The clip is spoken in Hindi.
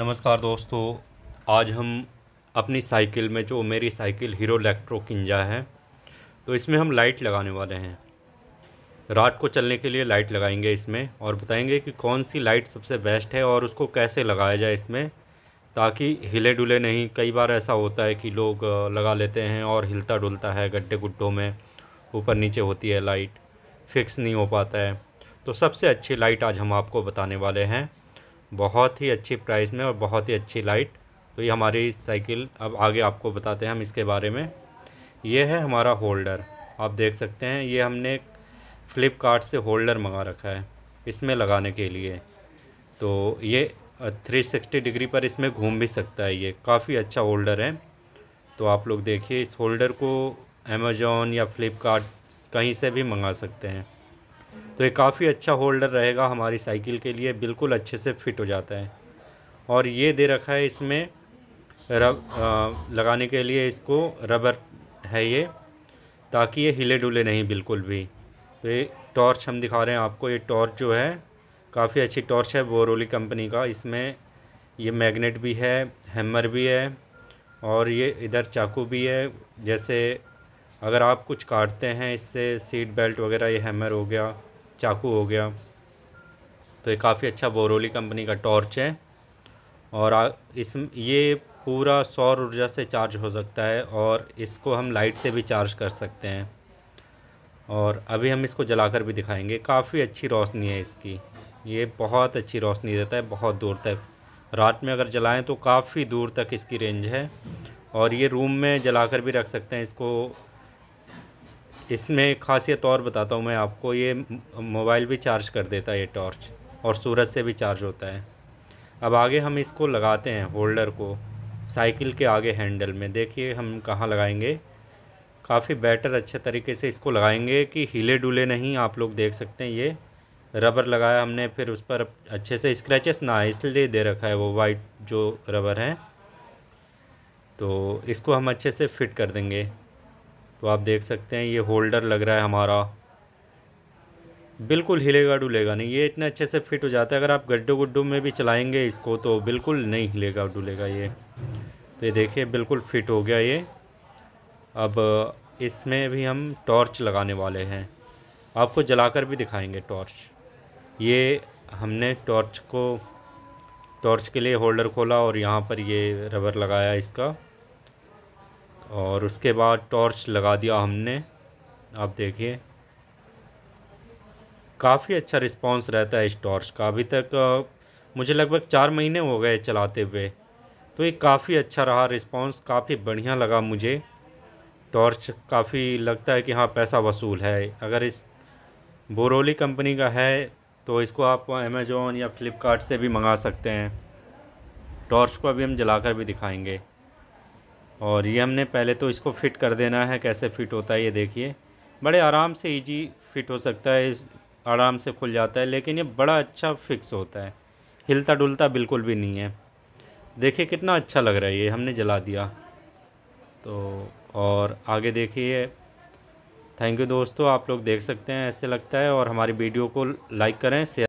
नमस्कार दोस्तों आज हम अपनी साइकिल में जो मेरी साइकिल हीरो इलेक्ट्रो किंजा है तो इसमें हम लाइट लगाने वाले हैं रात को चलने के लिए लाइट लगाएंगे इसमें और बताएंगे कि कौन सी लाइट सबसे बेस्ट है और उसको कैसे लगाया जाए इसमें ताकि हिले डुले नहीं कई बार ऐसा होता है कि लोग लगा लेते हैं और हिलता डुलता है गड्ढे गुड्ढों में ऊपर नीचे होती है लाइट फिक्स नहीं हो पाता है तो सबसे अच्छी लाइट आज हम आपको बताने वाले हैं बहुत ही अच्छी प्राइस में और बहुत ही अच्छी लाइट तो ये हमारी साइकिल अब आगे आपको बताते हैं हम इसके बारे में ये है हमारा होल्डर आप देख सकते हैं ये हमने फ़्लिपकार्ट से होल्डर मंगा रखा है इसमें लगाने के लिए तो ये 360 डिग्री पर इसमें घूम भी सकता है ये काफ़ी अच्छा होल्डर है तो आप लोग देखिए इस होल्डर को अमेज़ोन या फ़्लिपकार्ट कहीं से भी मंगा सकते हैं तो ये काफ़ी अच्छा होल्डर रहेगा हमारी साइकिल के लिए बिल्कुल अच्छे से फिट हो जाता है और ये दे रखा है इसमें रब आ, लगाने के लिए इसको रबर है ये ताकि ये हिले डुले नहीं बिल्कुल भी तो ये टॉर्च हम दिखा रहे हैं आपको ये टॉर्च जो है काफ़ी अच्छी टॉर्च है बोरोली कंपनी का इसमें ये मैग्नेट भी है हैमर भी है और ये इधर चाकू भी है जैसे अगर आप कुछ काटते हैं इससे सीट बेल्ट वगैरह ये हैमर हो गया चाकू हो गया तो ये काफ़ी अच्छा बोरोली कंपनी का टॉर्च है और इस ये पूरा सौर ऊर्जा से चार्ज हो सकता है और इसको हम लाइट से भी चार्ज कर सकते हैं और अभी हम इसको जलाकर भी दिखाएंगे काफ़ी अच्छी रोशनी है इसकी ये बहुत अच्छी रोशनी देता है बहुत दूर तक रात में अगर जलाएं तो काफ़ी दूर तक इसकी रेंज है और ये रूम में जलाकर भी रख सकते हैं इसको इसमें ख़ासियत और बताता हूँ मैं आपको ये मोबाइल भी चार्ज कर देता है ये टॉर्च और सूरज से भी चार्ज होता है अब आगे हम इसको लगाते हैं होल्डर को साइकिल के आगे हैंडल में देखिए हम कहाँ लगाएंगे काफ़ी बेटर अच्छे तरीके से इसको लगाएंगे कि हिले डुले नहीं आप लोग देख सकते हैं ये रबर लगाया हमने फिर उस पर अच्छे से स्क्रैचेस ना आए इसलिए दे रखा है वो वाइट जो रबर है तो इसको हम अच्छे से फिट कर देंगे तो आप देख सकते हैं ये होल्डर लग रहा है हमारा बिल्कुल हिलेगा डुलेगा नहीं ये इतने अच्छे से फिट हो जाता है अगर आप गड्ढे गुड्डू में भी चलाएंगे इसको तो बिल्कुल नहीं हिलेगा डुलेगा ये तो ये देखिए बिल्कुल फिट हो गया ये अब इसमें भी हम टॉर्च लगाने वाले हैं आपको जलाकर भी दिखाएंगे टॉर्च ये हमने टॉर्च को टॉर्च के लिए होल्डर खोला और यहाँ पर ये रबर लगाया इसका और उसके बाद टॉर्च लगा दिया हमने आप देखिए काफ़ी अच्छा रिस्पांस रहता है इस टॉर्च का अभी तक मुझे लगभग चार महीने हो गए चलाते हुए तो ये काफ़ी अच्छा रहा रिस्पांस काफ़ी बढ़िया लगा मुझे टॉर्च काफ़ी लगता है कि हाँ पैसा वसूल है अगर इस बोरोली कंपनी का है तो इसको आप अमेज़ोन या फ्लिपकार्ट से भी मंगा सकते हैं टॉर्च को अभी हम जलाकर भी दिखाएंगे और ये हमने पहले तो इसको फ़िट कर देना है कैसे फ़िट होता है ये देखिए बड़े आराम से इजी फ़िट हो सकता है आराम से खुल जाता है लेकिन ये बड़ा अच्छा फिक्स होता है हिलता डुलता बिल्कुल भी नहीं है देखिए कितना अच्छा लग रहा है ये हमने जला दिया तो और आगे देखिए थैंक यू दोस्तों आप लोग देख सकते हैं ऐसे लगता है और हमारी वीडियो को लाइक करें शेयर